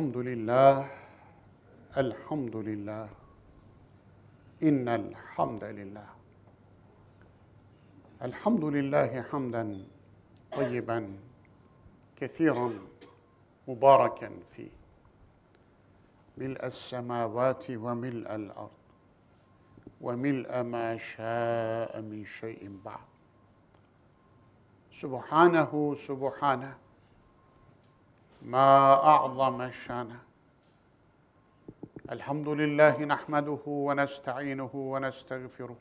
الحمد لله الحمد لله إن الحمد لله الحمد لله حمدا طيبا كثيرا مباركا فيه ملء السماوات وملء الأرض وملء ما شاء من شيء بعد سبحانه سبحانه ما اعظم شانه الحمد لله نحمده ونستعينه ونستغفره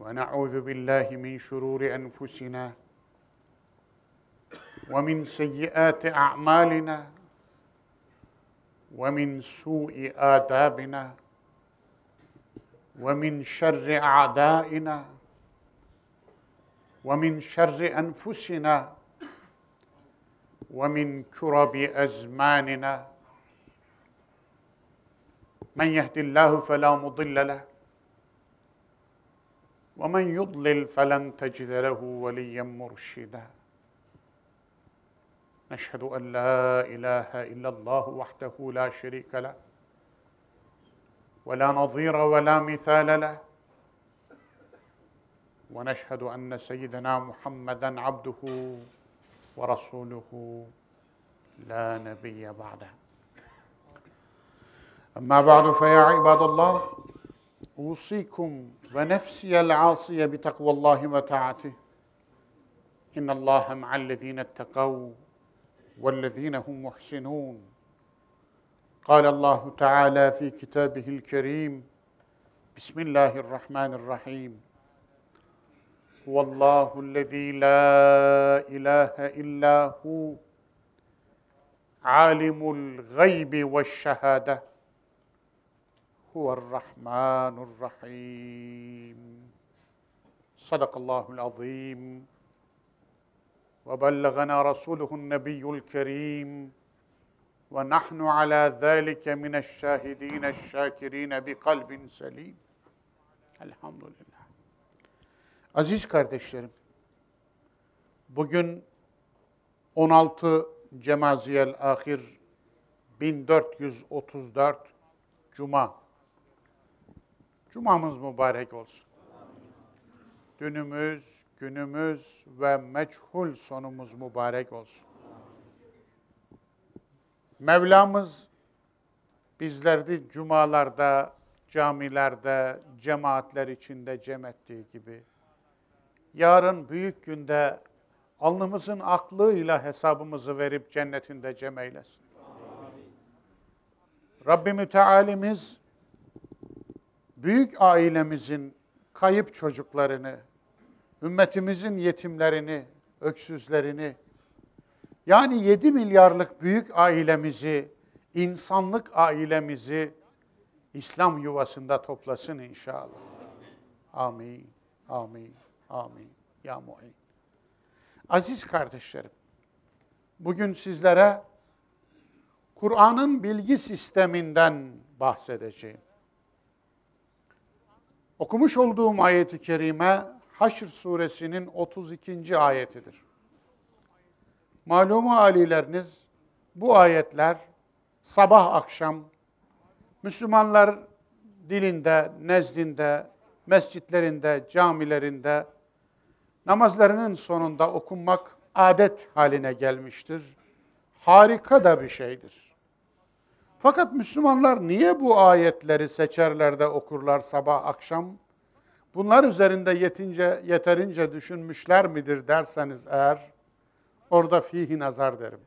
ونعوذ بالله من شرور انفسنا ومن سيئات اعمالنا ومن سوء آدابنا ومن شر أعدائنا ومن شر أنفسنا ومن كرب ازماننا من يهد الله فلا مضل له ومن يضلل فلن تجد له وليا مرشدا نشهد ان لا اله الا الله وحده لا شريك له ولا نظير ولا مثال له ونشهد ان سيدنا محمدا عبده ورسوله لا نبي بعده اما بعد فيا عباد الله اوصيكم ونفسي العاصيه بتقوى الله وطاعته ان الله مع الذين اتقوا والذين هم محسنون قال الله تعالى في كتابه الكريم بسم الله الرحمن الرحيم هو الله الذي لا اله الا هو عالم الغيب والشهاده هو الرحمن الرحيم صدق الله العظيم وبلغنا رسوله النبي الكريم ونحن على ذلك من الشاهدين الشاكرين بقلب سليم الحمد لله Aziz kardeşlerim, bugün 16 Cemaziyel Ahir 1434 Cuma. Cumamız mübarek olsun. Dünümüz, günümüz ve meçhul sonumuz mübarek olsun. Mevlamız bizlerdi cumalarda, camilerde, cemaatler içinde cem ettiği gibi yarın büyük günde alnımızın aklıyla hesabımızı verip cennetinde cem eylesin. Amin. Tealimiz büyük ailemizin kayıp çocuklarını, ümmetimizin yetimlerini, öksüzlerini, yani 7 milyarlık büyük ailemizi, insanlık ailemizi İslam yuvasında toplasın inşallah. Amin. Amin. Amin. Ya muin. Aziz kardeşlerim, bugün sizlere Kur'an'ın bilgi sisteminden bahsedeceğim. Okumuş olduğum ayeti kerime Haşr suresinin 32. ayetidir. Malumu alileriniz bu ayetler sabah akşam Müslümanlar dilinde, nezdinde, mescitlerinde, camilerinde, namazlarının sonunda okunmak adet haline gelmiştir. Harika da bir şeydir. Fakat Müslümanlar niye bu ayetleri seçerler de okurlar sabah akşam? Bunlar üzerinde yetince, yeterince düşünmüşler midir derseniz eğer, orada fihi nazar derim.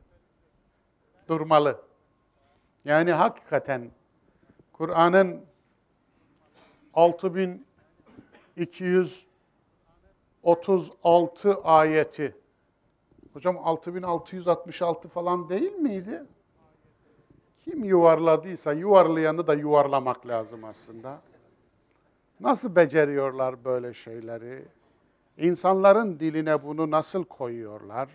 Durmalı. Yani hakikaten Kur'an'ın 6200 36 ayeti. Hocam 6666 falan değil miydi? Kim yuvarladıysa yuvarlayanı da yuvarlamak lazım aslında. Nasıl beceriyorlar böyle şeyleri? İnsanların diline bunu nasıl koyuyorlar?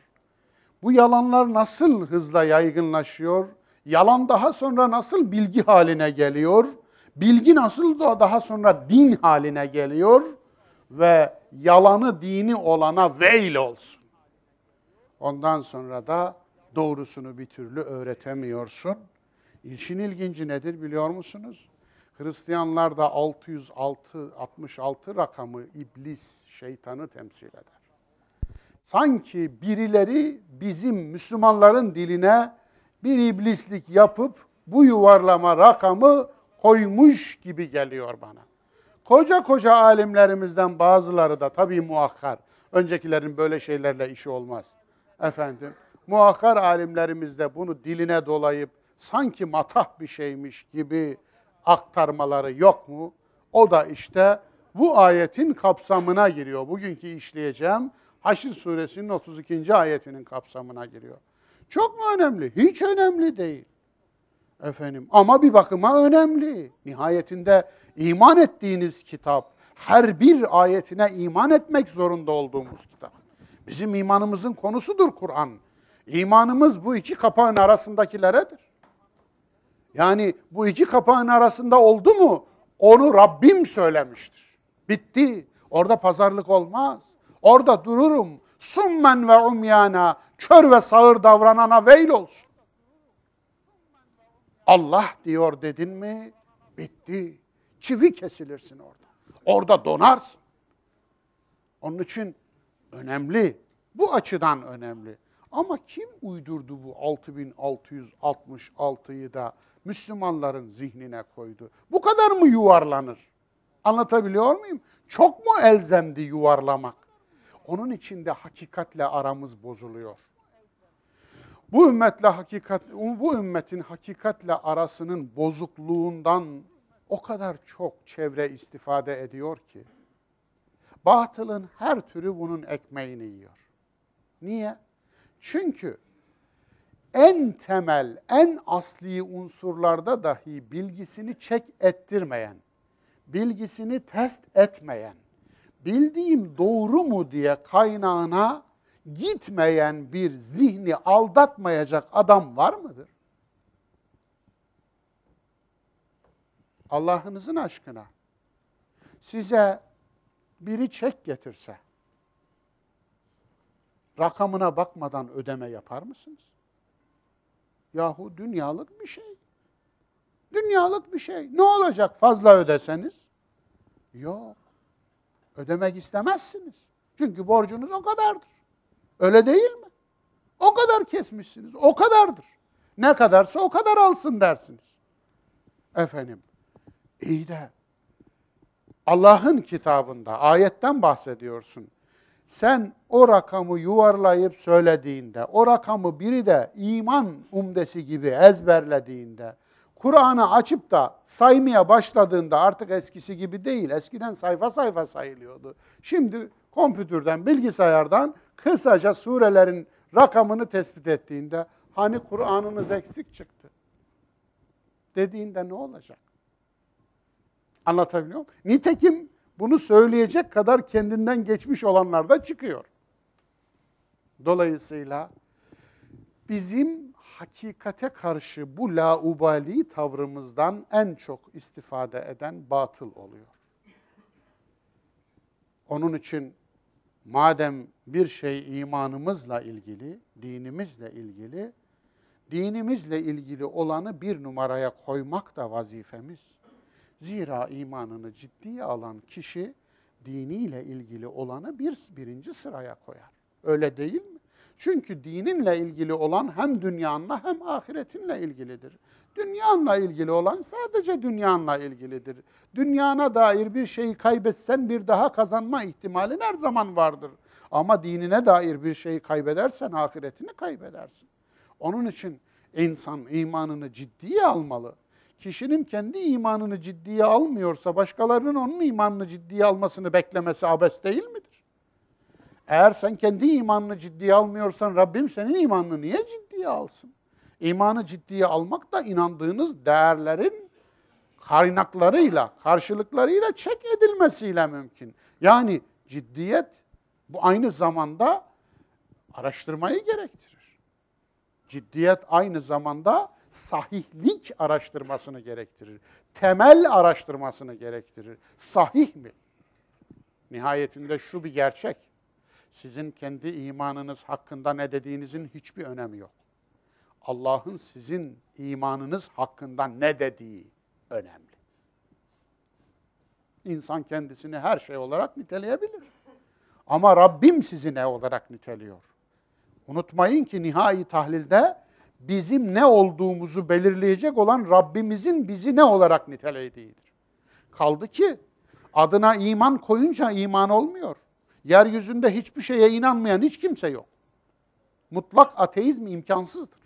Bu yalanlar nasıl hızla yaygınlaşıyor? Yalan daha sonra nasıl bilgi haline geliyor? Bilgi nasıl da daha sonra din haline geliyor? Ve yalanı dini olana veil olsun. Ondan sonra da doğrusunu bir türlü öğretemiyorsun. İşin ilginci nedir biliyor musunuz? Hristiyanlar da 606 66 rakamı iblis şeytanı temsil eder. Sanki birileri bizim Müslümanların diline bir iblislik yapıp bu yuvarlama rakamı koymuş gibi geliyor bana. Koca koca alimlerimizden bazıları da tabii muakkar. Öncekilerin böyle şeylerle işi olmaz. Efendim, muakkar alimlerimiz de bunu diline dolayıp sanki matah bir şeymiş gibi aktarmaları yok mu? O da işte bu ayetin kapsamına giriyor. Bugünkü işleyeceğim Haşr suresinin 32. ayetinin kapsamına giriyor. Çok mu önemli? Hiç önemli değil. Efendim ama bir bakıma önemli. Nihayetinde iman ettiğiniz kitap her bir ayetine iman etmek zorunda olduğumuz kitap. Bizim imanımızın konusudur Kur'an. İmanımız bu iki kapağın arasındakileredir. Yani bu iki kapağın arasında oldu mu onu Rabbim söylemiştir. Bitti. Orada pazarlık olmaz. Orada dururum. Summen ve umyana, kör ve sağır davranana veil olsun. Allah diyor dedin mi bitti. Çivi kesilirsin orada. Orada donarsın. Onun için önemli. Bu açıdan önemli. Ama kim uydurdu bu 6666'yı da Müslümanların zihnine koydu? Bu kadar mı yuvarlanır? Anlatabiliyor muyum? Çok mu elzemdi yuvarlamak? Onun içinde hakikatle aramız bozuluyor. Bu ümmetle hakikat bu ümmetin hakikatle arasının bozukluğundan o kadar çok çevre istifade ediyor ki batılın her türü bunun ekmeğini yiyor. Niye? Çünkü en temel, en asli unsurlarda dahi bilgisini çek ettirmeyen, bilgisini test etmeyen, bildiğim doğru mu diye kaynağına gitmeyen bir zihni aldatmayacak adam var mıdır? Allah'ınızın aşkına size biri çek getirse rakamına bakmadan ödeme yapar mısınız? Yahu dünyalık bir şey. Dünyalık bir şey. Ne olacak fazla ödeseniz? Yok. Ödemek istemezsiniz. Çünkü borcunuz o kadardır. Öyle değil mi? O kadar kesmişsiniz. O kadardır. Ne kadarsa o kadar alsın dersiniz. Efendim. İyi de Allah'ın kitabında ayetten bahsediyorsun. Sen o rakamı yuvarlayıp söylediğinde, o rakamı biri de iman umdesi gibi ezberlediğinde, Kur'an'ı açıp da saymaya başladığında artık eskisi gibi değil. Eskiden sayfa sayfa sayılıyordu. Şimdi kompütürden, bilgisayardan kısaca surelerin rakamını tespit ettiğinde hani Kur'an'ımız eksik çıktı dediğinde ne olacak? Anlatabiliyor muyum? Nitekim bunu söyleyecek kadar kendinden geçmiş olanlar da çıkıyor. Dolayısıyla bizim hakikate karşı bu laubali tavrımızdan en çok istifade eden batıl oluyor. Onun için Madem bir şey imanımızla ilgili, dinimizle ilgili, dinimizle ilgili olanı bir numaraya koymak da vazifemiz. Zira imanını ciddiye alan kişi diniyle ilgili olanı bir birinci sıraya koyar. Öyle değil mi? Çünkü dininle ilgili olan hem dünyanla hem ahiretinle ilgilidir. Dünyanla ilgili olan sadece dünyanla ilgilidir. Dünyana dair bir şeyi kaybetsen bir daha kazanma ihtimalin her zaman vardır. Ama dinine dair bir şeyi kaybedersen ahiretini kaybedersin. Onun için insan imanını ciddiye almalı. Kişinin kendi imanını ciddiye almıyorsa başkalarının onun imanını ciddiye almasını beklemesi abes değil midir? Eğer sen kendi imanını ciddiye almıyorsan Rabbim senin imanını niye ciddiye alsın? İmanı ciddiye almak da inandığınız değerlerin kaynaklarıyla, karşılıklarıyla çek edilmesiyle mümkün. Yani ciddiyet bu aynı zamanda araştırmayı gerektirir. Ciddiyet aynı zamanda sahihlik araştırmasını gerektirir. Temel araştırmasını gerektirir. Sahih mi? Nihayetinde şu bir gerçek sizin kendi imanınız hakkında ne dediğinizin hiçbir önemi yok. Allah'ın sizin imanınız hakkında ne dediği önemli. İnsan kendisini her şey olarak niteleyebilir. Ama Rabbim sizi ne olarak niteliyor? Unutmayın ki nihai tahlilde bizim ne olduğumuzu belirleyecek olan Rabbimizin bizi ne olarak nitelediğidir. Kaldı ki adına iman koyunca iman olmuyor. Yeryüzünde hiçbir şeye inanmayan hiç kimse yok. Mutlak ateizm imkansızdır.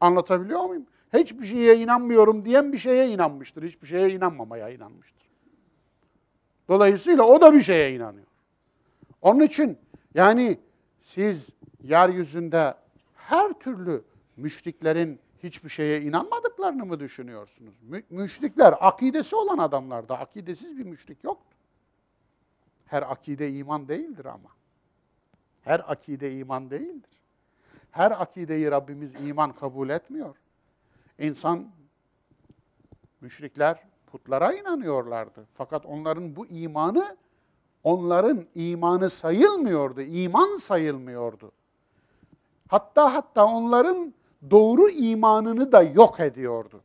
Anlatabiliyor muyum? Hiçbir şeye inanmıyorum diyen bir şeye inanmıştır. Hiçbir şeye inanmamaya inanmıştır. Dolayısıyla o da bir şeye inanıyor. Onun için yani siz yeryüzünde her türlü müşriklerin hiçbir şeye inanmadıklarını mı düşünüyorsunuz? müşrikler akidesi olan adamlarda akidesiz bir müşrik yoktu. Her akide iman değildir ama. Her akide iman değildir. Her akideyi Rabbimiz iman kabul etmiyor. İnsan, müşrikler putlara inanıyorlardı. Fakat onların bu imanı, onların imanı sayılmıyordu, iman sayılmıyordu. Hatta hatta onların doğru imanını da yok ediyordu.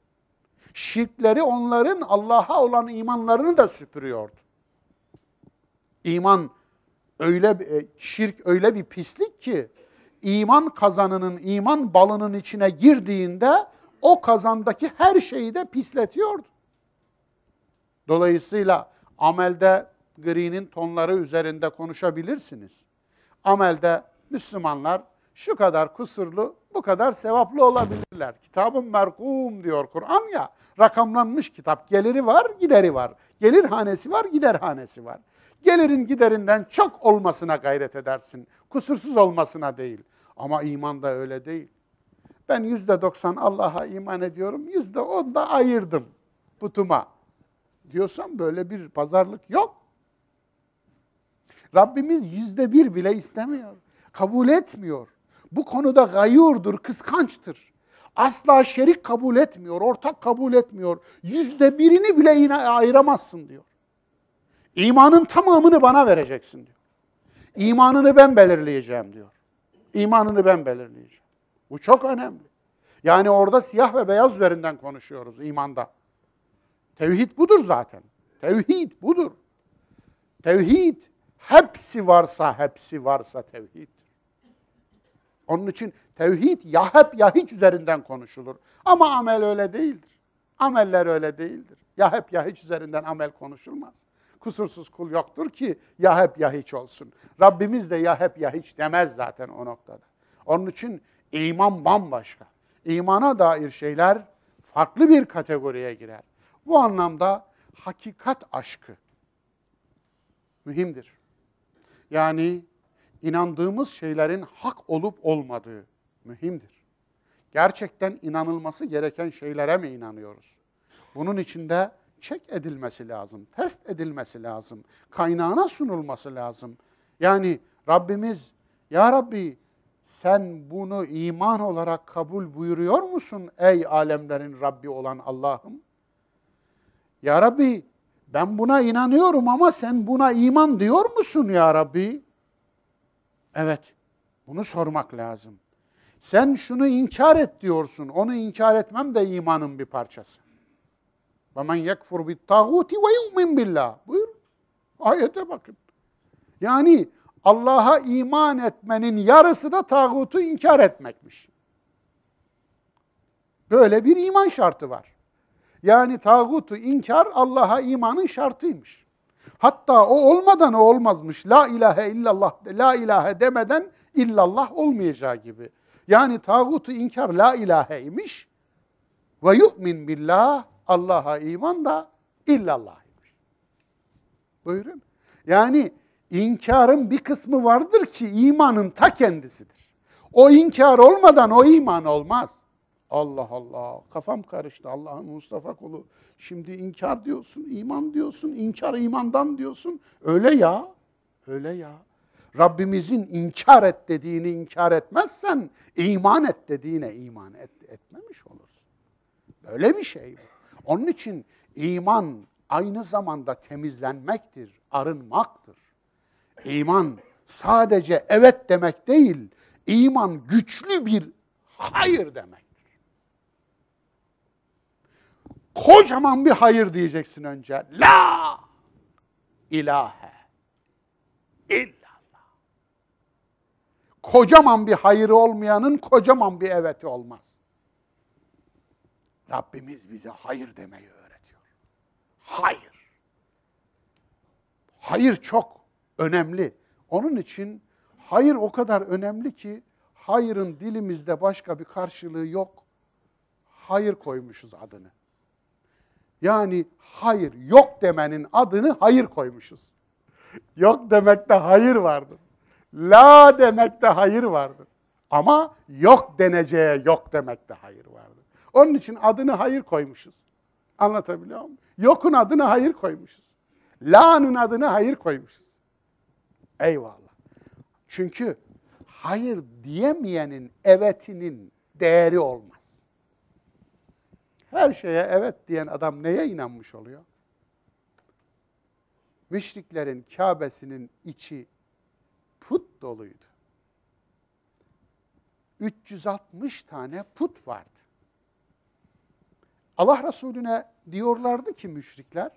Şirkleri onların Allah'a olan imanlarını da süpürüyordu. İman öyle e, şirk öyle bir pislik ki iman kazanının, iman balının içine girdiğinde o kazandaki her şeyi de pisletiyordu. Dolayısıyla amelde gri'nin tonları üzerinde konuşabilirsiniz. Amelde Müslümanlar şu kadar kusurlu, bu kadar sevaplı olabilirler. Kitabın merkum diyor Kur'an ya. Rakamlanmış kitap. Geliri var, gideri var. Gelir hanesi var, gider hanesi var. Gelirin giderinden çok olmasına gayret edersin. Kusursuz olmasına değil. Ama iman da öyle değil. Ben yüzde doksan Allah'a iman ediyorum, yüzde on da ayırdım putuma. Diyorsan böyle bir pazarlık yok. Rabbimiz yüzde bir bile istemiyor. Kabul etmiyor. Bu konuda gayurdur, kıskançtır. Asla şerik kabul etmiyor, ortak kabul etmiyor. Yüzde birini bile yine ayıramazsın diyor. İmanın tamamını bana vereceksin diyor. İmanını ben belirleyeceğim diyor. İmanını ben belirleyeceğim. Bu çok önemli. Yani orada siyah ve beyaz üzerinden konuşuyoruz imanda. Tevhid budur zaten. Tevhid budur. Tevhid hepsi varsa hepsi varsa tevhid. Onun için tevhid ya hep ya hiç üzerinden konuşulur. Ama amel öyle değildir. Ameller öyle değildir. Ya hep ya hiç üzerinden amel konuşulmaz kusursuz kul yoktur ki ya hep ya hiç olsun. Rabbimiz de ya hep ya hiç demez zaten o noktada. Onun için iman bambaşka. İmana dair şeyler farklı bir kategoriye girer. Bu anlamda hakikat aşkı mühimdir. Yani inandığımız şeylerin hak olup olmadığı mühimdir. Gerçekten inanılması gereken şeylere mi inanıyoruz? Bunun içinde çek edilmesi lazım, test edilmesi lazım, kaynağına sunulması lazım. Yani Rabbimiz, Ya Rabbi sen bunu iman olarak kabul buyuruyor musun ey alemlerin Rabbi olan Allah'ım? Ya Rabbi ben buna inanıyorum ama sen buna iman diyor musun ya Rabbi? Evet, bunu sormak lazım. Sen şunu inkar et diyorsun, onu inkar etmem de imanın bir parçası. Ve men yekfur bit tağuti ve yu'min billah. Buyur. Ayete bakın. Yani Allah'a iman etmenin yarısı da tağutu inkar etmekmiş. Böyle bir iman şartı var. Yani tağutu inkar Allah'a imanın şartıymış. Hatta o olmadan o olmazmış. La ilahe illallah, la ilahe demeden illallah olmayacağı gibi. Yani tağutu inkar la ilaheymiş. Ve yu'min billah Allah'a iman da illallah imiş. Buyurun. Yani inkarın bir kısmı vardır ki imanın ta kendisidir. O inkar olmadan o iman olmaz. Allah Allah kafam karıştı Allah'ın Mustafa kulu. Şimdi inkar diyorsun, iman diyorsun, inkar imandan diyorsun. Öyle ya, öyle ya. Rabbimizin inkar et dediğini inkar etmezsen iman et dediğine iman et, etmemiş olursun. Böyle bir şey bu. Onun için iman aynı zamanda temizlenmektir, arınmaktır. İman sadece evet demek değil, iman güçlü bir hayır demektir. Kocaman bir hayır diyeceksin önce. La ilahe illallah. Kocaman bir hayır olmayanın kocaman bir eveti olmaz. Rabbimiz bize hayır demeyi öğretiyor. Hayır. Hayır çok önemli. Onun için hayır o kadar önemli ki hayırın dilimizde başka bir karşılığı yok. Hayır koymuşuz adını. Yani hayır yok demenin adını hayır koymuşuz. Yok demekte hayır vardır. La demekte hayır vardır. Ama yok deneceğe yok demekte hayır vardır. Onun için adını hayır koymuşuz. Anlatabiliyor muyum? Yokun adını hayır koymuşuz. La'nın adını hayır koymuşuz. Eyvallah. Çünkü hayır diyemeyenin evetinin değeri olmaz. Her şeye evet diyen adam neye inanmış oluyor? Müşriklerin Kabe'sinin içi put doluydu. 360 tane put vardı. Allah Resulüne diyorlardı ki müşrikler,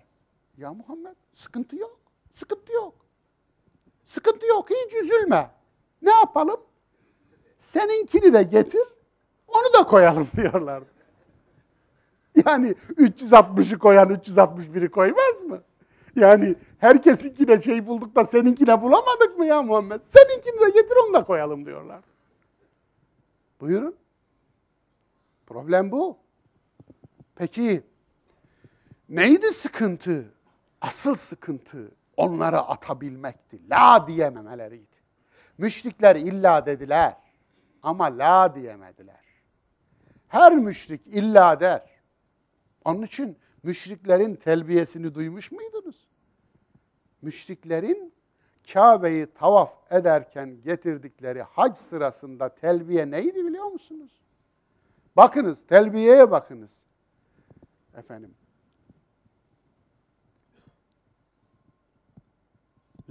ya Muhammed sıkıntı yok, sıkıntı yok. Sıkıntı yok, hiç üzülme. Ne yapalım? Seninkini de getir, onu da koyalım diyorlardı. Yani 360'ı koyan 361'i koymaz mı? Yani herkesinkine şey bulduk da seninkine bulamadık mı ya Muhammed? Seninkini de getir onu da koyalım diyorlar. Buyurun. Problem bu. Peki neydi sıkıntı? Asıl sıkıntı onlara atabilmekti. La diyememeleriydi. Müşrikler illa dediler ama la diyemediler. Her müşrik illa der. Onun için müşriklerin telbiyesini duymuş muydunuz? Müşriklerin Kabe'yi tavaf ederken getirdikleri hac sırasında telbiye neydi biliyor musunuz? Bakınız, telbiyeye bakınız efendim.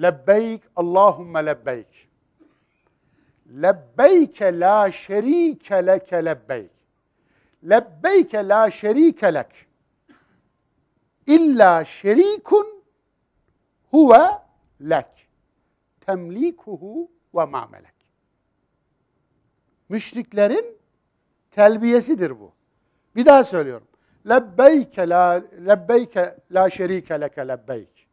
Lebbeyk Allahumme lebbeyk. Lebbeyke la şerike leke lebbeyk. Lebbeyke la şerike lek. İlla şerikun huve lek. Temlikuhu ve ma melek. Müşriklerin telbiyesidir bu. Bir daha söylüyorum lebbeyke la, lebbeyke la şerike leke lebbeyk.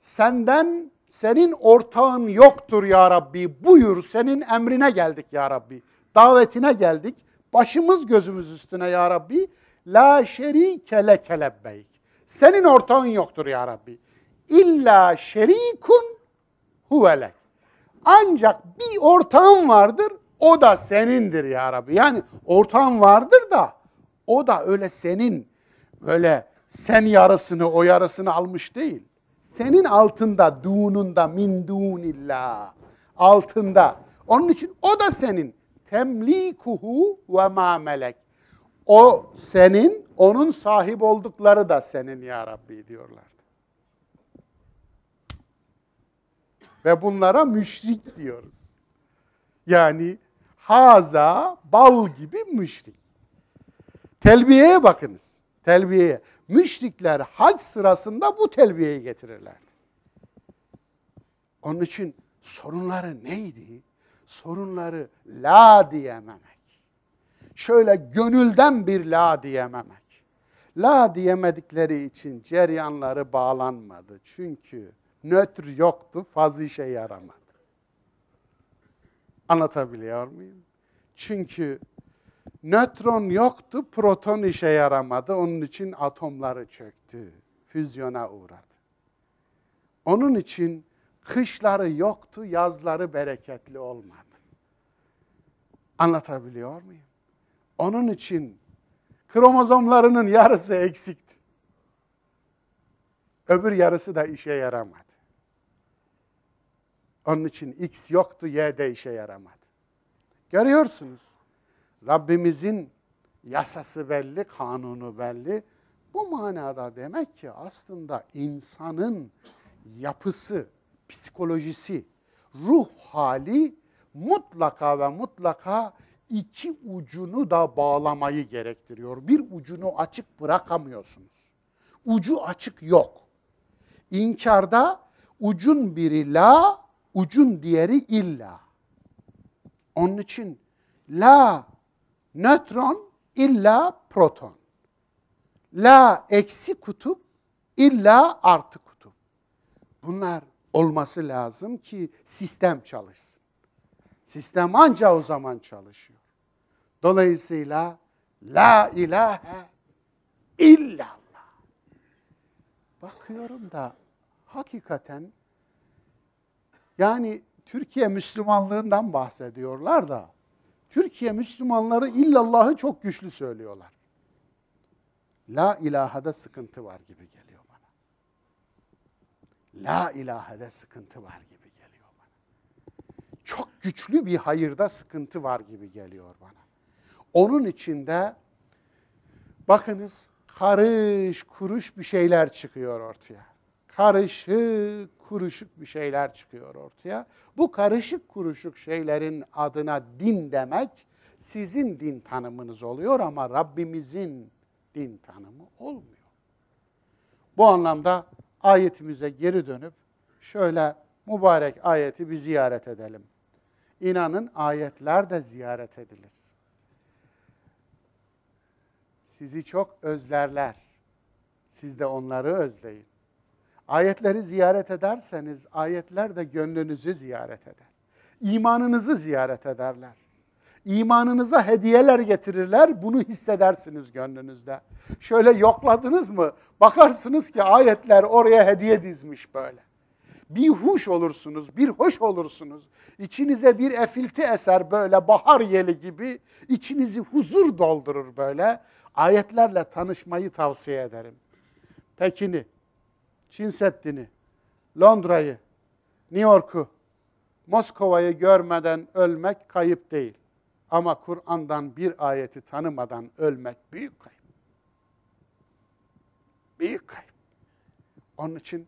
Senden senin ortağın yoktur ya Rabbi. Buyur senin emrine geldik ya Rabbi. Davetine geldik. Başımız gözümüz üstüne ya Rabbi. La şerike leke lebbeyk. Senin ortağın yoktur ya Rabbi. İlla şerikun huvelek. Ancak bir ortağın vardır, o da senindir ya Rabbi. Yani ortağın vardır da o da öyle senin böyle sen yarısını o yarısını almış değil. Senin altında dununda min dunillah altında. Onun için o da senin temlikuhu ve ma melek. O senin, onun sahip oldukları da senin ya Rabbi diyorlardı. Ve bunlara müşrik diyoruz. Yani haza bal gibi müşrik. Telbiyeye bakınız. Telbiyeye. Müşrikler hac sırasında bu telbiyeyi getirirlerdi. Onun için sorunları neydi? Sorunları la diyememek. Şöyle gönülden bir la diyememek. La diyemedikleri için ceryanları bağlanmadı. Çünkü nötr yoktu, faz işe yaramadı. Anlatabiliyor muyum? Çünkü Nötron yoktu, proton işe yaramadı. Onun için atomları çöktü, füzyona uğradı. Onun için kışları yoktu, yazları bereketli olmadı. Anlatabiliyor muyum? Onun için kromozomlarının yarısı eksikti. Öbür yarısı da işe yaramadı. Onun için X yoktu, Y de işe yaramadı. Görüyorsunuz. Rabbimizin yasası belli, kanunu belli. Bu manada demek ki aslında insanın yapısı, psikolojisi, ruh hali mutlaka ve mutlaka iki ucunu da bağlamayı gerektiriyor. Bir ucunu açık bırakamıyorsunuz. Ucu açık yok. İnkarda ucun biri la, ucun diğeri illa. Onun için la nötron illa proton. La eksi kutup illa artı kutup. Bunlar olması lazım ki sistem çalışsın. Sistem anca o zaman çalışıyor. Dolayısıyla la ilahe illallah. Bakıyorum da hakikaten yani Türkiye Müslümanlığından bahsediyorlar da Türkiye Müslümanları illallahı çok güçlü söylüyorlar. La ilahada sıkıntı var gibi geliyor bana. La ilahada sıkıntı var gibi geliyor bana. Çok güçlü bir hayırda sıkıntı var gibi geliyor bana. Onun içinde bakınız karış kuruş bir şeyler çıkıyor ortaya karışık kuruşuk bir şeyler çıkıyor ortaya. Bu karışık kuruşuk şeylerin adına din demek sizin din tanımınız oluyor ama Rabbimizin din tanımı olmuyor. Bu anlamda ayetimize geri dönüp şöyle mübarek ayeti bir ziyaret edelim. İnanın ayetler de ziyaret edilir. Sizi çok özlerler. Siz de onları özleyin. Ayetleri ziyaret ederseniz ayetler de gönlünüzü ziyaret eder. İmanınızı ziyaret ederler. İmanınıza hediyeler getirirler. Bunu hissedersiniz gönlünüzde. Şöyle yokladınız mı? Bakarsınız ki ayetler oraya hediye dizmiş böyle. Bir huş olursunuz, bir hoş olursunuz. İçinize bir efilti eser böyle bahar yeli gibi. içinizi huzur doldurur böyle. Ayetlerle tanışmayı tavsiye ederim. Pekini. Çin Seddi'ni, Londra'yı, New York'u, Moskova'yı görmeden ölmek kayıp değil. Ama Kur'an'dan bir ayeti tanımadan ölmek büyük kayıp. Büyük kayıp. Onun için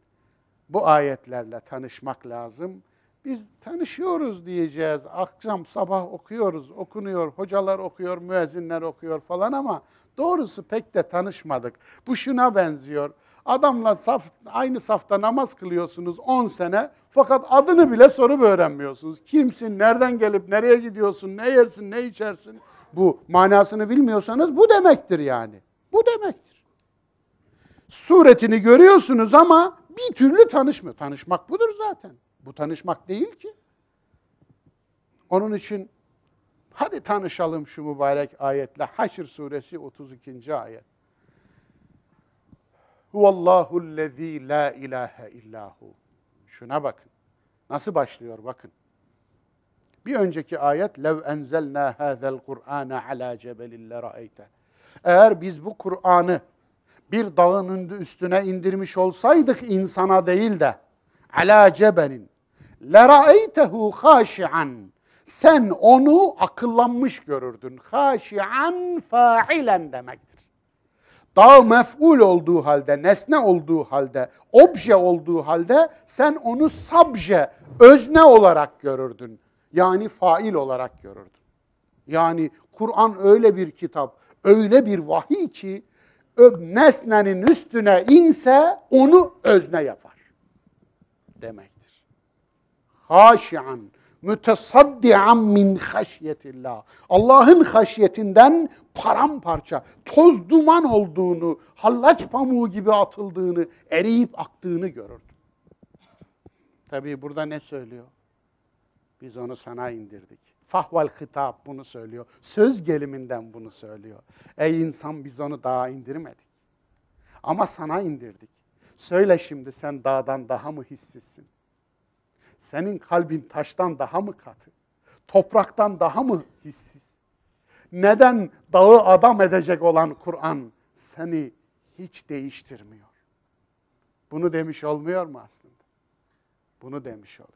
bu ayetlerle tanışmak lazım. Biz tanışıyoruz diyeceğiz. Akşam sabah okuyoruz, okunuyor, hocalar okuyor, müezzinler okuyor falan ama Doğrusu pek de tanışmadık. Bu şuna benziyor. Adamla saf, aynı safta namaz kılıyorsunuz 10 sene fakat adını bile sorup öğrenmiyorsunuz. Kimsin, nereden gelip, nereye gidiyorsun, ne yersin, ne içersin? Bu manasını bilmiyorsanız bu demektir yani. Bu demektir. Suretini görüyorsunuz ama bir türlü tanışmıyor. Tanışmak budur zaten. Bu tanışmak değil ki. Onun için Hadi tanışalım şu mübarek ayetle. Haşr suresi 32. ayet. Huvallahu lezî la ilahe illahu. Şuna bakın. Nasıl başlıyor bakın. Bir önceki ayet lev enzelna hazel Kur'ana ala cebelin ra'eyte. Eğer biz bu Kur'an'ı bir dağın üstüne indirmiş olsaydık insana değil de ala cebelin lera'eytehu haşi'an sen onu akıllanmış görürdün. Haşi'an failen demektir. Dağ mef'ul olduğu halde, nesne olduğu halde, obje olduğu halde sen onu sabje, özne olarak görürdün. Yani fail olarak görürdün. Yani Kur'an öyle bir kitap, öyle bir vahiy ki nesnenin üstüne inse onu özne yapar demektir. Haşi'an mütesaddian min haşyetillah. Allah'ın haşyetinden paramparça, toz duman olduğunu, hallaç pamuğu gibi atıldığını, eriyip aktığını görürdüm. Tabii burada ne söylüyor? Biz onu sana indirdik. Fahval hitap bunu söylüyor. Söz geliminden bunu söylüyor. Ey insan biz onu dağa indirmedik. Ama sana indirdik. Söyle şimdi sen dağdan daha mı hissizsin? Senin kalbin taştan daha mı katı? Topraktan daha mı hissiz? Neden dağı adam edecek olan Kur'an seni hiç değiştirmiyor? Bunu demiş olmuyor mu aslında? Bunu demiş oluyor.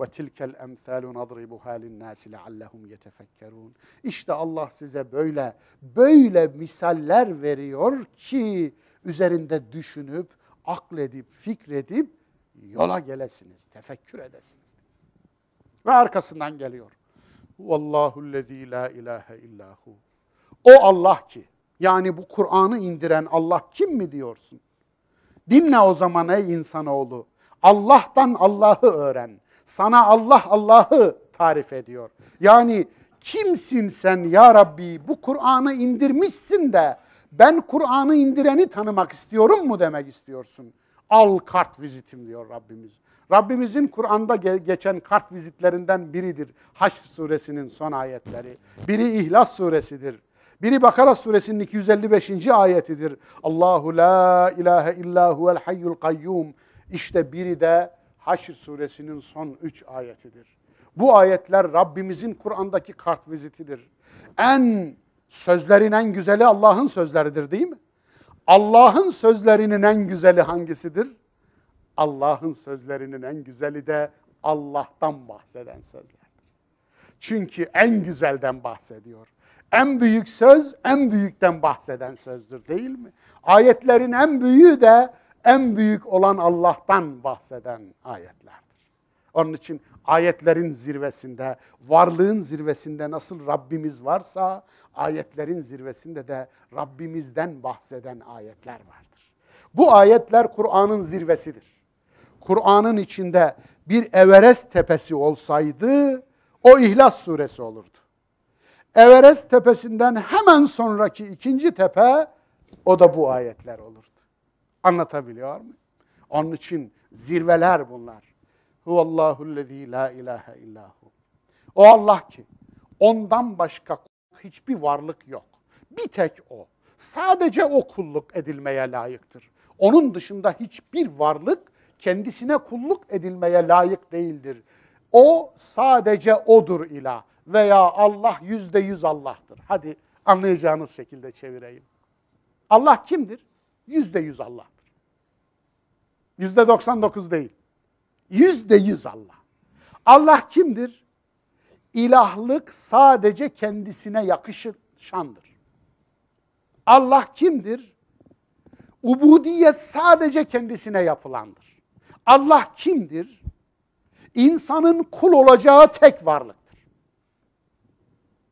Ve tilkel emsalu nadribuha linnâsi leallehum yetefekkerûn. İşte Allah size böyle, böyle misaller veriyor ki üzerinde düşünüp, akledip, fikredip yola gelesiniz, tefekkür edesiniz. Ve arkasından geliyor. Vallahu lezî la ilahe illahu. O Allah ki, yani bu Kur'an'ı indiren Allah kim mi diyorsun? Dinle o zaman ey insanoğlu. Allah'tan Allah'ı öğren. Sana Allah Allah'ı tarif ediyor. Yani kimsin sen ya Rabbi bu Kur'an'ı indirmişsin de ben Kur'an'ı indireni tanımak istiyorum mu demek istiyorsun? al kart vizitim diyor Rabbimiz. Rabbimizin Kur'an'da geçen kart vizitlerinden biridir. Haşr suresinin son ayetleri. Biri İhlas suresidir. Biri Bakara suresinin 255. ayetidir. Allahu la ilahe illa huvel hayyul kayyum. İşte biri de Haşr suresinin son 3 ayetidir. Bu ayetler Rabbimizin Kur'an'daki kart vizitidir. En sözlerin en güzeli Allah'ın sözleridir değil mi? Allah'ın sözlerinin en güzeli hangisidir? Allah'ın sözlerinin en güzeli de Allah'tan bahseden sözlerdir. Çünkü en güzelden bahsediyor. En büyük söz en büyükten bahseden sözdür değil mi? Ayetlerin en büyüğü de en büyük olan Allah'tan bahseden ayetlerdir. Onun için ayetlerin zirvesinde, varlığın zirvesinde nasıl Rabbimiz varsa ayetlerin zirvesinde de Rabbimizden bahseden ayetler vardır. Bu ayetler Kur'an'ın zirvesidir. Kur'an'ın içinde bir Everest tepesi olsaydı o İhlas suresi olurdu. Everest tepesinden hemen sonraki ikinci tepe o da bu ayetler olurdu. Anlatabiliyor muyum? Onun için zirveler bunlar. Huvallâhullezî la ilahe Illahu. O Allah ki ondan başka hiçbir varlık yok. Bir tek o. Sadece o kulluk edilmeye layıktır. Onun dışında hiçbir varlık kendisine kulluk edilmeye layık değildir. O sadece odur ilah veya Allah yüzde yüz Allah'tır. Hadi anlayacağınız şekilde çevireyim. Allah kimdir? Yüzde yüz Allah'tır. Yüzde doksan dokuz değil. Yüzde yüz Allah. Allah kimdir? İlahlık sadece kendisine yakışandır. Allah kimdir? Ubudiyet sadece kendisine yapılandır. Allah kimdir? İnsanın kul olacağı tek varlıktır.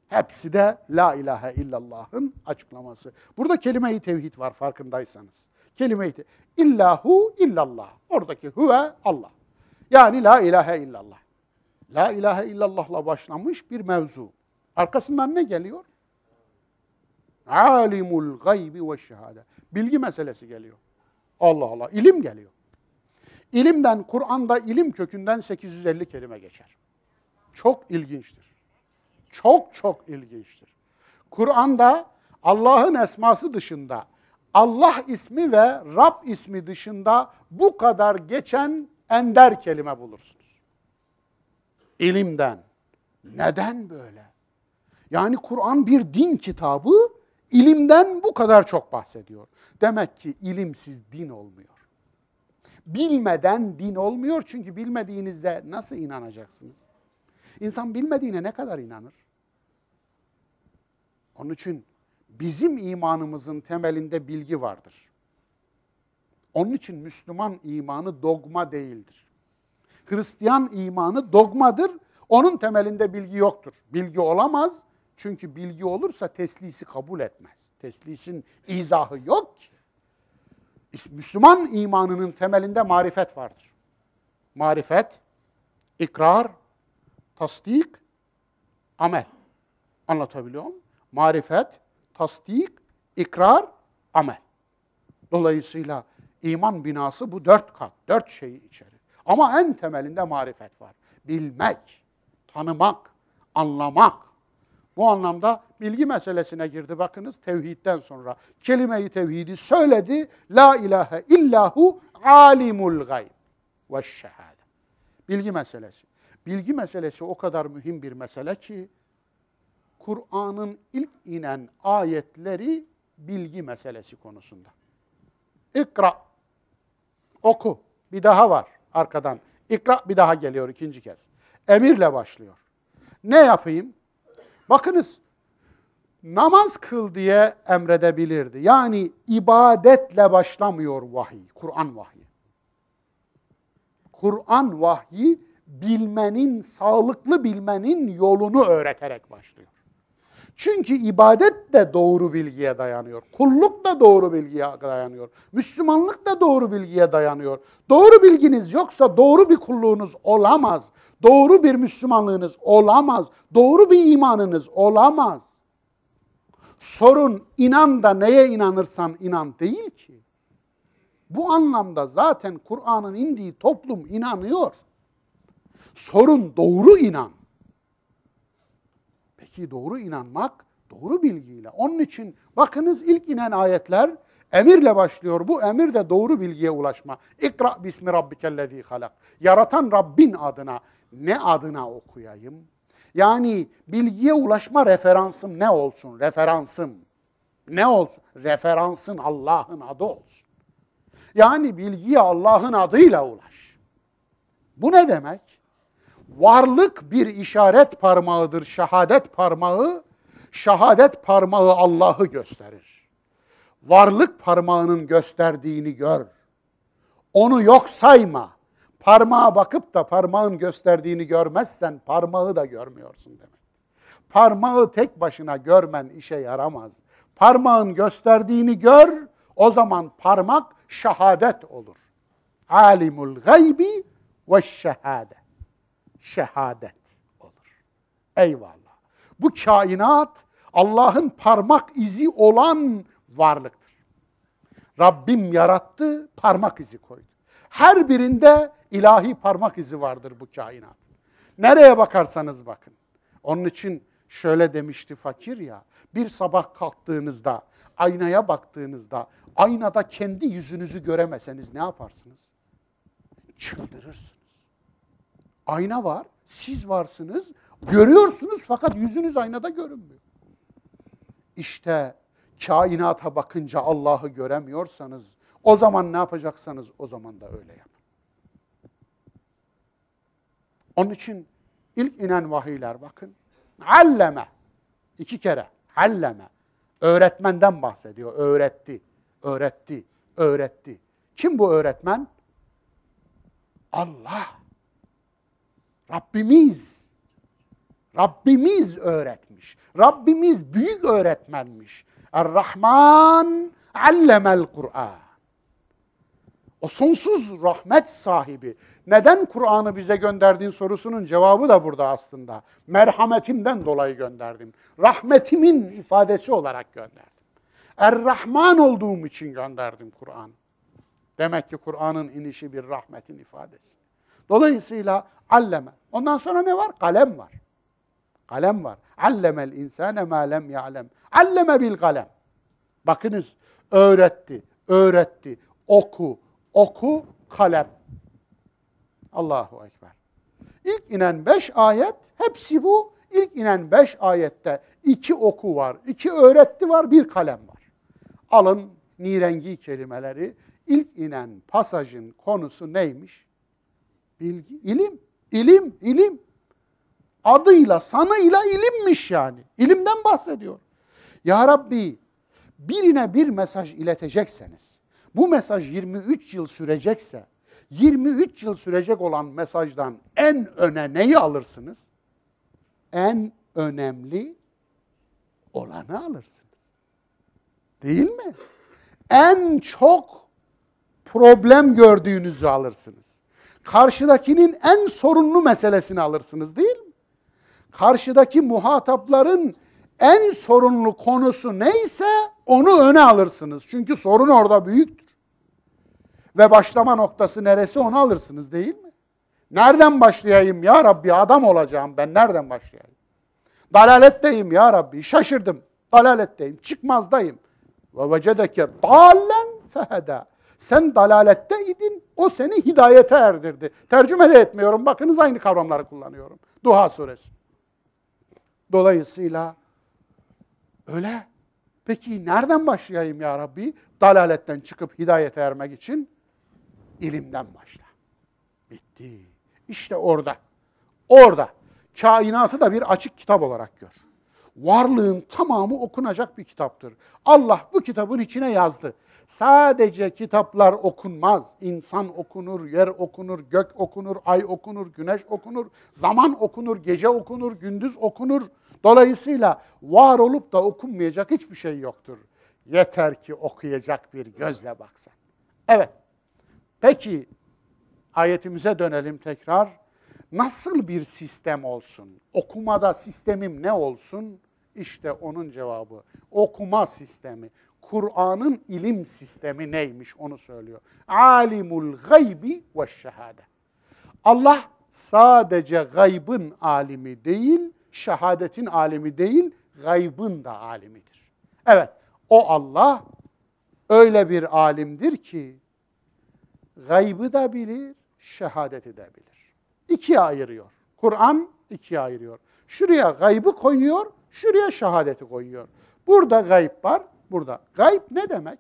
Hepsi de la ilahe illallah'ın açıklaması. Burada kelime-i tevhid var farkındaysanız. Kelime-i tevhid. İllahu illallah. Oradaki huve Allah. Yani la ilahe illallah. La ilahe illallah'la başlamış bir mevzu. Arkasından ne geliyor? Alimul gaybi ve şehade. Bilgi meselesi geliyor. Allah Allah. ilim geliyor. İlimden, Kur'an'da ilim kökünden 850 kelime geçer. Çok ilginçtir. Çok çok ilginçtir. Kur'an'da Allah'ın esması dışında Allah ismi ve Rab ismi dışında bu kadar geçen ender kelime bulursunuz. İlimden. Neden böyle? Yani Kur'an bir din kitabı ilimden bu kadar çok bahsediyor. Demek ki ilimsiz din olmuyor. Bilmeden din olmuyor çünkü bilmediğinizde nasıl inanacaksınız? İnsan bilmediğine ne kadar inanır? Onun için bizim imanımızın temelinde bilgi vardır. Onun için Müslüman imanı dogma değildir. Hristiyan imanı dogmadır. Onun temelinde bilgi yoktur. Bilgi olamaz. Çünkü bilgi olursa teslisi kabul etmez. Teslisin izahı yok ki. Müslüman imanının temelinde marifet vardır. Marifet, ikrar, tasdik, amel. Anlatabiliyor muyum? Marifet, tasdik, ikrar, amel. Dolayısıyla İman binası bu dört kat, dört şeyi içerir. Ama en temelinde marifet var. Bilmek, tanımak, anlamak. Bu anlamda bilgi meselesine girdi bakınız tevhidden sonra. Kelime-i tevhidi söyledi. La ilahe illahu alimul gayb ve şehade. Bilgi meselesi. Bilgi meselesi o kadar mühim bir mesele ki Kur'an'ın ilk inen ayetleri bilgi meselesi konusunda. İkra Oku. Bir daha var arkadan. İkra bir daha geliyor ikinci kez. Emirle başlıyor. Ne yapayım? Bakınız namaz kıl diye emredebilirdi. Yani ibadetle başlamıyor vahiy, Kur'an vahiy. Kur'an vahyi bilmenin, sağlıklı bilmenin yolunu öğreterek başlıyor. Çünkü ibadet de doğru bilgiye dayanıyor. Kulluk da doğru bilgiye dayanıyor. Müslümanlık da doğru bilgiye dayanıyor. Doğru bilginiz yoksa doğru bir kulluğunuz olamaz. Doğru bir Müslümanlığınız olamaz. Doğru bir imanınız olamaz. Sorun inan da neye inanırsan inan değil ki. Bu anlamda zaten Kur'an'ın indiği toplum inanıyor. Sorun doğru inan ki doğru inanmak, doğru bilgiyle. Onun için bakınız ilk inen ayetler emirle başlıyor. Bu emir de doğru bilgiye ulaşma. İkra bismi rabbikellezî halak. Yaratan Rabbin adına. Ne adına okuyayım? Yani bilgiye ulaşma referansım ne olsun? Referansım. Ne olsun? Referansın Allah'ın adı olsun. Yani bilgiye Allah'ın adıyla ulaş. Bu ne demek? varlık bir işaret parmağıdır şehadet parmağı. Şehadet parmağı Allah'ı gösterir. Varlık parmağının gösterdiğini gör. Onu yok sayma. Parmağa bakıp da parmağın gösterdiğini görmezsen parmağı da görmüyorsun demek. Parmağı tek başına görmen işe yaramaz. Parmağın gösterdiğini gör, o zaman parmak şehadet olur. Alimul gaybi ve şehade şehadet olur. Eyvallah. Bu kainat Allah'ın parmak izi olan varlıktır. Rabbim yarattı, parmak izi koydu. Her birinde ilahi parmak izi vardır bu kainat. Nereye bakarsanız bakın. Onun için şöyle demişti fakir ya. Bir sabah kalktığınızda, aynaya baktığınızda, aynada kendi yüzünüzü göremeseniz ne yaparsınız? Çıldırırsınız. Ayna var, siz varsınız, görüyorsunuz fakat yüzünüz aynada görünmüyor. İşte kainata bakınca Allah'ı göremiyorsanız o zaman ne yapacaksanız o zaman da öyle yapın. Onun için ilk inen vahiyler bakın. Alleme. iki kere. Alleme. Öğretmenden bahsediyor. Öğretti. Öğretti. Öğretti. Kim bu öğretmen? Allah. Rabbimiz, Rabbimiz öğretmiş. Rabbimiz büyük öğretmenmiş. Er-Rahman allemel Kur'an. O sonsuz rahmet sahibi. Neden Kur'an'ı bize gönderdiğin sorusunun cevabı da burada aslında. Merhametimden dolayı gönderdim. Rahmetimin ifadesi olarak gönderdim. Er-Rahman olduğum için gönderdim Kur'an. Demek ki Kur'an'ın inişi bir rahmetin ifadesi. Dolayısıyla alleme. Ondan sonra ne var? Kalem var. Kalem var. Allemel insane ma lem ya'lem. Alleme bil kalem. Bakınız öğretti, öğretti. Oku, oku kalem. Allahu Ekber. İlk inen beş ayet, hepsi bu. İlk inen beş ayette iki oku var, iki öğretti var, bir kalem var. Alın nirengi kelimeleri. İlk inen pasajın konusu neymiş? Bilgi, ilim, ilim, ilim. Adıyla, sanıyla ilimmiş yani. İlimden bahsediyor. Ya Rabbi birine bir mesaj iletecekseniz, bu mesaj 23 yıl sürecekse, 23 yıl sürecek olan mesajdan en öne neyi alırsınız? En önemli olanı alırsınız. Değil mi? En çok problem gördüğünüzü alırsınız karşıdakinin en sorunlu meselesini alırsınız değil mi? Karşıdaki muhatapların en sorunlu konusu neyse onu öne alırsınız. Çünkü sorun orada büyüktür. Ve başlama noktası neresi onu alırsınız değil mi? Nereden başlayayım ya Rabbi adam olacağım ben nereden başlayayım? Dalaletteyim ya Rabbi şaşırdım. Dalaletteyim çıkmazdayım. Ve vecedeke dalen feheda. Sen dalalette idin, o seni hidayete erdirdi. Tercüme de etmiyorum. Bakınız aynı kavramları kullanıyorum. Duha suresi. Dolayısıyla öyle. Peki nereden başlayayım ya Rabbi? Dalaletten çıkıp hidayete ermek için ilimden başla. Bitti. İşte orada. Orada. Kainatı da bir açık kitap olarak gör varlığın tamamı okunacak bir kitaptır. Allah bu kitabın içine yazdı. Sadece kitaplar okunmaz. İnsan okunur, yer okunur, gök okunur, ay okunur, güneş okunur, zaman okunur, gece okunur, gündüz okunur. Dolayısıyla var olup da okunmayacak hiçbir şey yoktur. Yeter ki okuyacak bir gözle baksan. Evet. Peki ayetimize dönelim tekrar. Nasıl bir sistem olsun? Okumada sistemim ne olsun? İşte onun cevabı. Okuma sistemi. Kur'an'ın ilim sistemi neymiş onu söylüyor. Alimul gaybi ve şehade. Allah sadece gaybın alimi değil, şehadetin alimi değil, gaybın da alimidir. Evet, o Allah öyle bir alimdir ki gaybı da bilir, şehadeti de bilir. İkiye ayırıyor. Kur'an ikiye ayırıyor. Şuraya gaybı koyuyor, şuraya şehadeti koyuyor. Burada gayb var, burada. Gayb ne demek?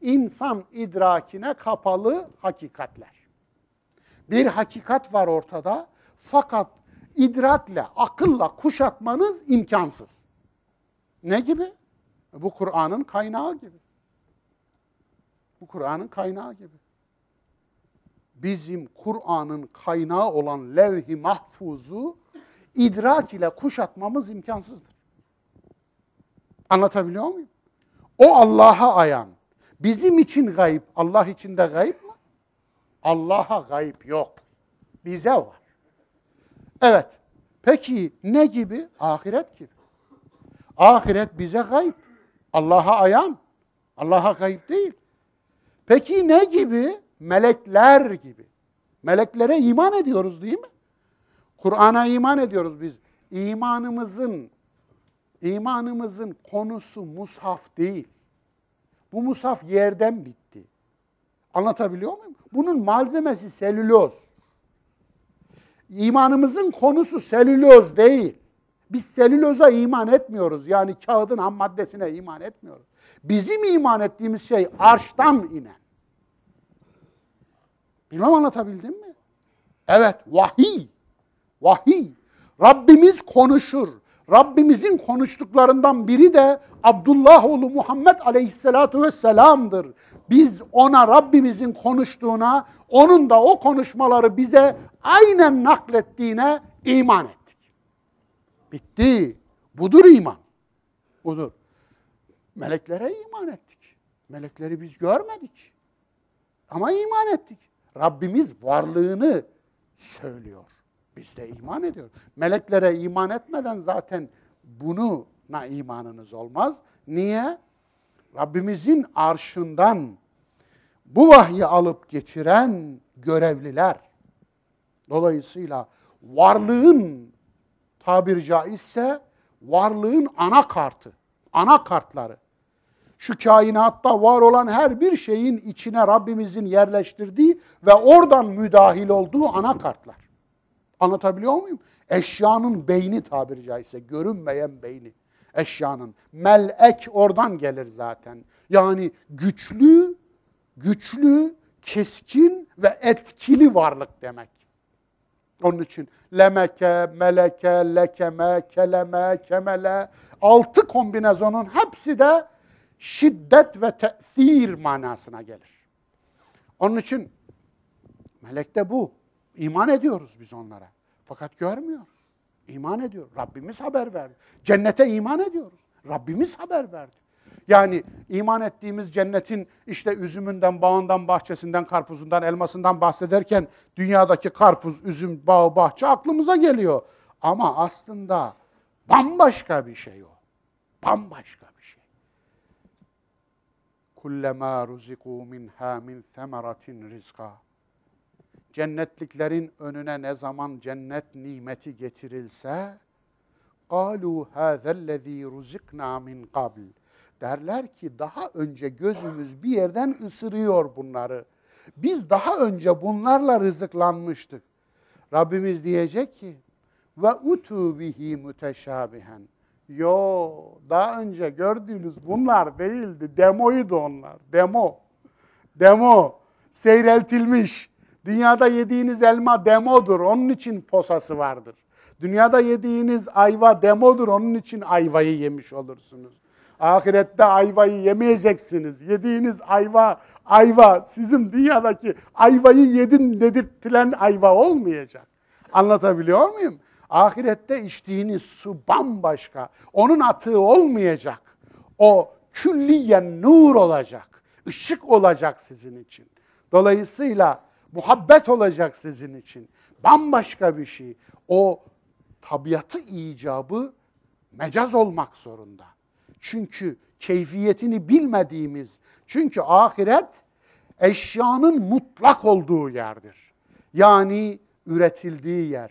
İnsan idrakine kapalı hakikatler. Bir hakikat var ortada fakat idrakle, akılla kuşatmanız imkansız. Ne gibi? Bu Kur'an'ın kaynağı gibi. Bu Kur'an'ın kaynağı gibi. Bizim Kur'an'ın kaynağı olan levh-i mahfuzu idrak ile kuşatmamız imkansızdır. Anlatabiliyor muyum? O Allah'a ayan. Bizim için gayip, Allah için de gayip mı? Allah'a gayip yok. Bize var. Evet. Peki ne gibi? Ahiret gibi. Ahiret bize gayip. Allah'a ayan. Allah'a gayip değil. Peki ne gibi? Melekler gibi. Meleklere iman ediyoruz değil mi? Kur'an'a iman ediyoruz biz. İmanımızın İmanımızın konusu mushaf değil. Bu mushaf yerden bitti. Anlatabiliyor muyum? Bunun malzemesi selüloz. İmanımızın konusu selüloz değil. Biz selüloza iman etmiyoruz. Yani kağıdın ham maddesine iman etmiyoruz. Bizim iman ettiğimiz şey arştan inen. Bilmem anlatabildim mi? Evet, vahiy. Vahiy. Rabbimiz konuşur. Rabbimizin konuştuklarından biri de Abdullah oğlu Muhammed aleyhissalatu vesselam'dır. Biz ona Rabbimizin konuştuğuna, onun da o konuşmaları bize aynen naklettiğine iman ettik. Bitti. Budur iman. Budur. Meleklere iman ettik. Melekleri biz görmedik. Ama iman ettik. Rabbimiz varlığını söylüyor. Biz de iman ediyoruz. Meleklere iman etmeden zaten bununa imanınız olmaz. Niye? Rabbimizin arşından bu vahyi alıp getiren görevliler. Dolayısıyla varlığın tabiri caizse varlığın ana kartı, ana kartları. Şu kainatta var olan her bir şeyin içine Rabbimizin yerleştirdiği ve oradan müdahil olduğu ana kartlar. Anlatabiliyor muyum? Eşyanın beyni tabiri caizse, görünmeyen beyni. Eşyanın. Melek oradan gelir zaten. Yani güçlü, güçlü, keskin ve etkili varlık demek. Onun için lemeke, meleke, lekeme, keleme, kemele altı kombinezonun hepsi de şiddet ve tesir manasına gelir. Onun için melek de bu. İman ediyoruz biz onlara. Fakat görmüyoruz. İman ediyor. Rabbimiz haber verdi. Cennete iman ediyoruz. Rabbimiz haber verdi. Yani iman ettiğimiz cennetin işte üzümünden, bağından, bahçesinden, karpuzundan, elmasından bahsederken dünyadaki karpuz, üzüm, bağ, bahçe aklımıza geliyor. Ama aslında bambaşka bir şey o. Bambaşka bir şey. Kullema ruziku minha min semeratin rizqa cennetliklerin önüne ne zaman cennet nimeti getirilse قَالُوا هَذَا الَّذ۪ي رُزِقْنَا مِنْ قَبْلِ Derler ki daha önce gözümüz bir yerden ısırıyor bunları. Biz daha önce bunlarla rızıklanmıştık. Rabbimiz diyecek ki ve utu bihi müteşabihen. Yo daha önce gördüğünüz bunlar değildi. Demoydu onlar. Demo. Demo. Seyreltilmiş. Dünyada yediğiniz elma demodur, onun için posası vardır. Dünyada yediğiniz ayva demodur, onun için ayvayı yemiş olursunuz. Ahirette ayvayı yemeyeceksiniz. Yediğiniz ayva, ayva sizin dünyadaki ayvayı yedin dedirtilen ayva olmayacak. Anlatabiliyor muyum? Ahirette içtiğiniz su bambaşka. Onun atığı olmayacak. O külliyen nur olacak. Işık olacak sizin için. Dolayısıyla Muhabbet olacak sizin için. Bambaşka bir şey. O tabiatı icabı mecaz olmak zorunda. Çünkü keyfiyetini bilmediğimiz, çünkü ahiret eşyanın mutlak olduğu yerdir. Yani üretildiği yer.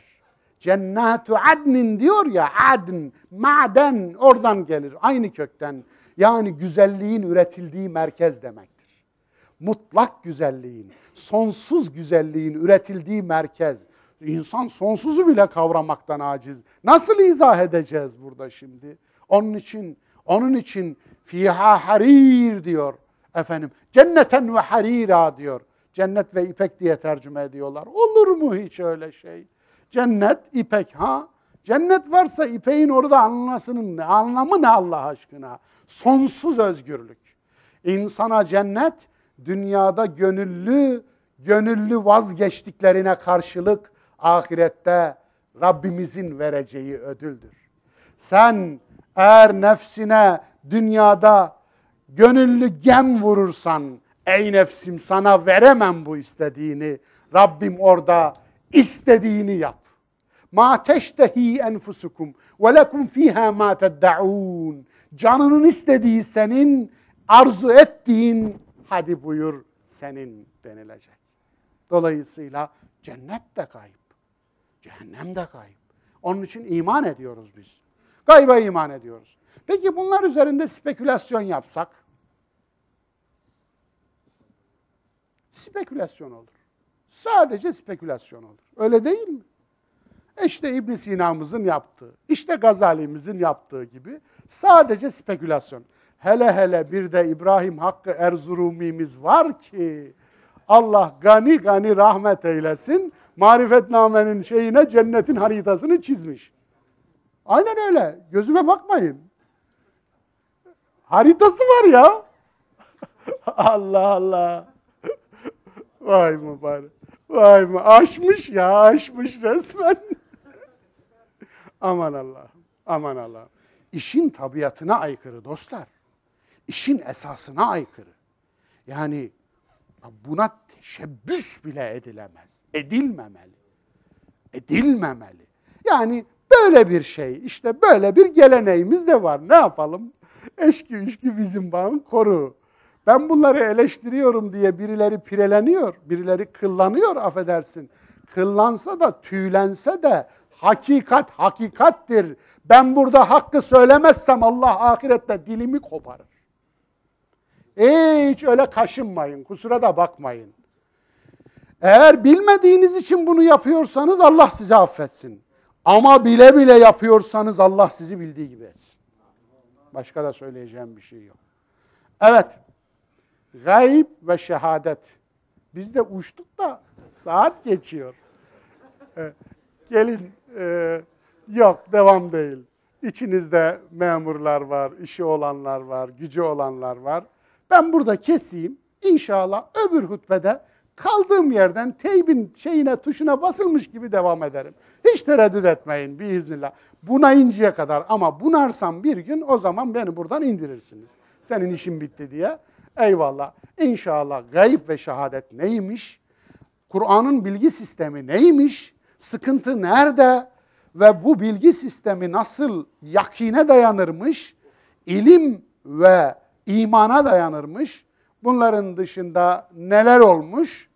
Cennetu adnin diyor ya, adn, maden oradan gelir, aynı kökten. Yani güzelliğin üretildiği merkez demek mutlak güzelliğin, sonsuz güzelliğin üretildiği merkez. İnsan sonsuzu bile kavramaktan aciz. Nasıl izah edeceğiz burada şimdi? Onun için onun için fiha harir diyor efendim. Cenneten ve harira diyor. Cennet ve ipek diye tercüme ediyorlar. Olur mu hiç öyle şey? Cennet, ipek ha? Cennet varsa ipeğin orada anlasının ne? Anlamı ne Allah aşkına? Sonsuz özgürlük. İnsana cennet dünyada gönüllü, gönüllü vazgeçtiklerine karşılık ahirette Rabbimizin vereceği ödüldür. Sen eğer nefsine dünyada gönüllü gem vurursan, ey nefsim sana veremem bu istediğini, Rabbim orada istediğini yap. Ma teştehi enfusukum ve lekum fiha ma ted'un. Canının istediği senin arzu ettiğin hadi buyur senin denilecek. Dolayısıyla cennet de kayıp, cehennem de kayıp. Onun için iman ediyoruz biz. Gayba iman ediyoruz. Peki bunlar üzerinde spekülasyon yapsak? Spekülasyon olur. Sadece spekülasyon olur. Öyle değil mi? E işte İbn Sina'mızın yaptığı, işte Gazali'mizin yaptığı gibi sadece spekülasyon. Hele hele bir de İbrahim Hakkı Erzurumimiz var ki Allah gani gani rahmet eylesin. Marifetnamenin şeyine cennetin haritasını çizmiş. Aynen öyle. Gözüme bakmayın. Haritası var ya. Allah Allah. Vay mübarek. Vay mı? Aşmış ya, aşmış resmen. aman Allah, aman Allah. İşin tabiatına aykırı dostlar işin esasına aykırı. Yani buna teşebbüs bile edilemez. Edilmemeli. Edilmemeli. Yani böyle bir şey, işte böyle bir geleneğimiz de var. Ne yapalım? Eşki üşkü bizim bağın koru. Ben bunları eleştiriyorum diye birileri pireleniyor, birileri kıllanıyor affedersin. Kıllansa da, tüylense de hakikat hakikattir. Ben burada hakkı söylemezsem Allah ahirette dilimi koparır. Hiç öyle kaşınmayın, kusura da bakmayın. Eğer bilmediğiniz için bunu yapıyorsanız Allah sizi affetsin. Ama bile bile yapıyorsanız Allah sizi bildiği gibi etsin. Başka da söyleyeceğim bir şey yok. Evet. Gayb ve şehadet. Biz de uçtuk da saat geçiyor. Ee, gelin. E, yok devam değil. İçinizde memurlar var, işi olanlar var, gücü olanlar var. Ben burada keseyim. İnşallah öbür hutbede kaldığım yerden teybin şeyine tuşuna basılmış gibi devam ederim. Hiç tereddüt etmeyin biiznillah. Buna inceye kadar ama bunarsam bir gün o zaman beni buradan indirirsiniz. Senin işin bitti diye. Eyvallah. İnşallah gayb ve şehadet neymiş? Kur'an'ın bilgi sistemi neymiş? Sıkıntı nerede? Ve bu bilgi sistemi nasıl yakine dayanırmış? İlim ve imana dayanırmış. Bunların dışında neler olmuş?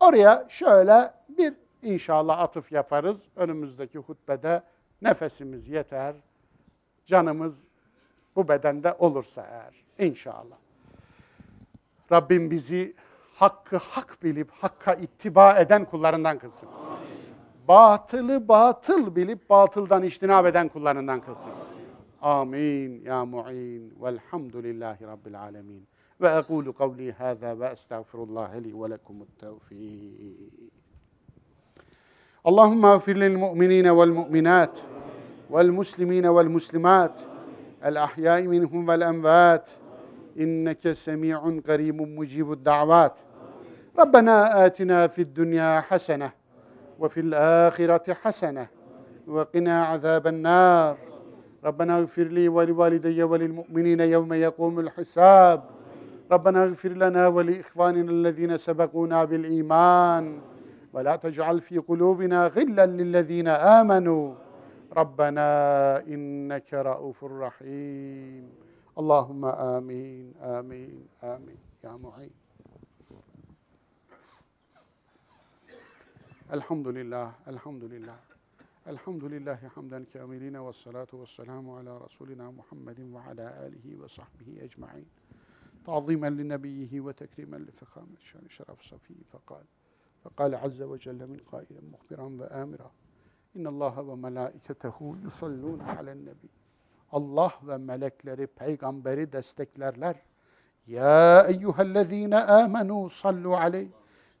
Oraya şöyle bir inşallah atıf yaparız. Önümüzdeki hutbede nefesimiz yeter, canımız bu bedende olursa eğer inşallah. Rabbim bizi hakkı hak bilip hakka ittiba eden kullarından kılsın. Amin. Batılı batıl bilip batıldan iştinab eden kullarından kılsın. Amin. آمين يا معين والحمد لله رب العالمين وأقول قولي هذا وأستغفر الله لي ولكم التوفيق اللهم اغفر للمؤمنين والمؤمنات والمسلمين والمسلمات الأحياء منهم والأموات إنك سميع قريب مجيب الدعوات ربنا آتنا في الدنيا حسنة وفي الآخرة حسنة وقنا عذاب النار ربنا اغفر لي ولوالدي وللمؤمنين يوم يقوم الحساب ربنا اغفر لنا ولاخواننا الذين سبقونا بالايمان ولا تجعل في قلوبنا غلا للذين امنوا ربنا انك رؤوف رحيم اللهم امين امين امين يا معين الحمد لله الحمد لله الحمد لله حمدا كاملين والصلاة والسلام على رسولنا محمد وعلى آله وصحبه أجمعين تعظيما لنبيه وتكريما لفخامة شان شرف صفي فقال فقال عز وجل من قائلا مخبرا وآمرا إن الله وملائكته يصلون على النبي الله وملك لربعيقان برد استكلر لر يا أيها الذين آمنوا صلوا عليه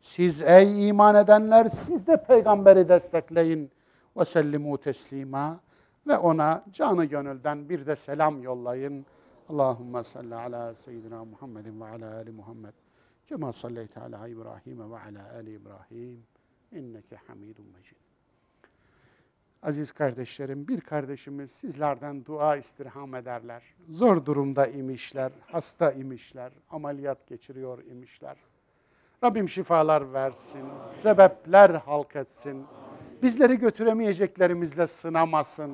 سيز أي إيمان دنر سيز دبعيقان برد استكلين ve sellimu teslima ve ona canı gönülden bir de selam yollayın. Allahumme salli ala seyyidina Muhammedin ve ala ali Muhammed. Kema salleyte ala İbrahim ve ala ali İbrahim. İnneke hamidun mecid. Aziz kardeşlerim, bir kardeşimiz sizlerden dua istirham ederler. Zor durumda imişler, hasta imişler, ameliyat geçiriyor imişler. Rabbim şifalar versin, sebepler halk etsin. Bizleri götüremeyeceklerimizle sınamasın.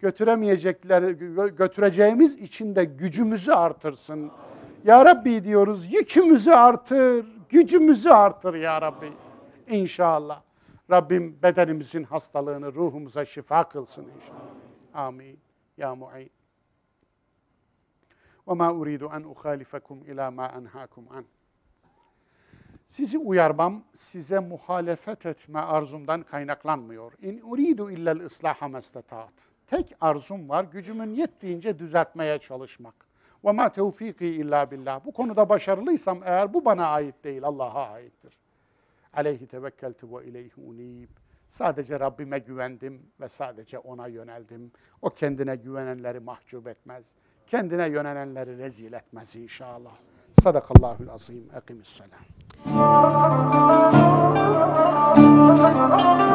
Götüremeyecekler, götüreceğimiz için de gücümüzü artırsın. Ya Rabbi diyoruz yükümüzü artır, gücümüzü artır Ya Rabbi. İnşallah. Rabbim bedenimizin hastalığını ruhumuza şifa kılsın inşallah. Amin. Ya mu'in. وما أريد أن أخالفكم إلى ما أنهاكم عنه sizi uyarmam, size muhalefet etme arzumdan kaynaklanmıyor. İn uridu illel ıslaha mestataat. Tek arzum var, gücümün yettiğince düzeltmeye çalışmak. Ve ma tevfiki illa billah. Bu konuda başarılıysam eğer bu bana ait değil, Allah'a aittir. Aleyhi tevekkeltu ve ileyhi unib. Sadece Rabbime güvendim ve sadece ona yöneldim. O kendine güvenenleri mahcup etmez. Kendine yönelenleri rezil etmez inşallah. Sadakallahul azim. Akimissalam. Thank you.